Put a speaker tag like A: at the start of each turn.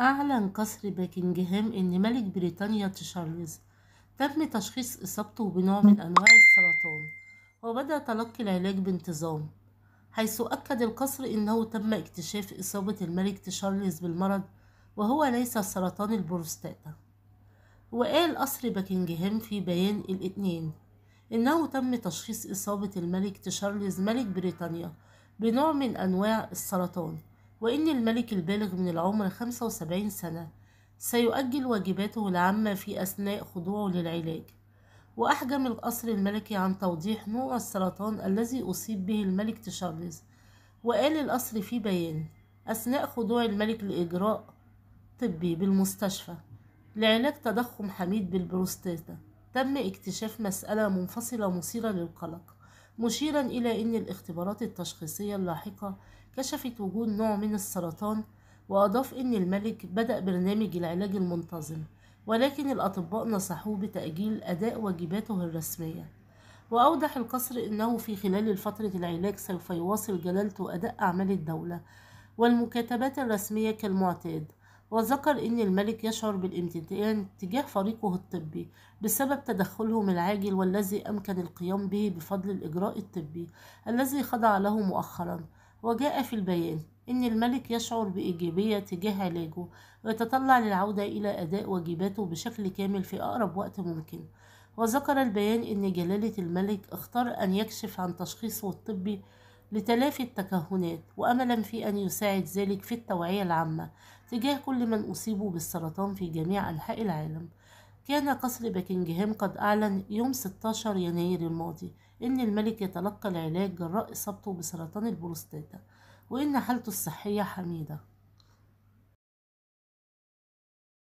A: أعلن قصر باكنجهام إن ملك بريطانيا تشارلز تم تشخيص إصابته بنوع من أنواع السرطان وبدأ تلقي العلاج بانتظام حيث أكد القصر إنه تم اكتشاف إصابة الملك تشارلز بالمرض وهو ليس سرطان البروستاتا وقال قصر باكنجهام في بيان الاثنين إنه تم تشخيص إصابة الملك تشارلز ملك بريطانيا بنوع من أنواع السرطان وإن الملك البالغ من العمر 75 سنة سيؤجل واجباته العامة في أثناء خضوعه للعلاج وأحجم القصر الملكي عن توضيح نوع السرطان الذي أصيب به الملك تشارلز وقال القصر في بيان أثناء خضوع الملك لإجراء طبي بالمستشفى لعلاج تضخم حميد بالبروستاتا تم اكتشاف مسألة منفصلة مثيرة للقلق مشيرا إلى أن الاختبارات التشخيصية اللاحقة كشفت وجود نوع من السرطان وأضاف أن الملك بدأ برنامج العلاج المنتظم ولكن الأطباء نصحوه بتأجيل أداء واجباته الرسمية وأوضح القصر أنه في خلال فترة العلاج سوف يواصل جلالته أداء أعمال الدولة والمكاتبات الرسمية كالمعتاد وذكر إن الملك يشعر بالامتنان تجاه فريقه الطبي بسبب تدخلهم العاجل والذي أمكن القيام به بفضل الإجراء الطبي الذي خضع له مؤخرا وجاء في البيان إن الملك يشعر بإيجابية تجاه علاجه ويتطلع للعودة إلى أداء واجباته بشكل كامل في أقرب وقت ممكن وذكر البيان إن جلالة الملك اختار أن يكشف عن تشخيصه الطبي لتلافي التكهنات وأملا في أن يساعد ذلك في التوعية العامة تجاه كل من أصيبوا بالسرطان في جميع أنحاء العالم كان قصر باكنجهام قد أعلن يوم 16 يناير الماضي إن الملك يتلقى العلاج جراء إصابته بسرطان البروستاتا وإن حالته الصحية حميدة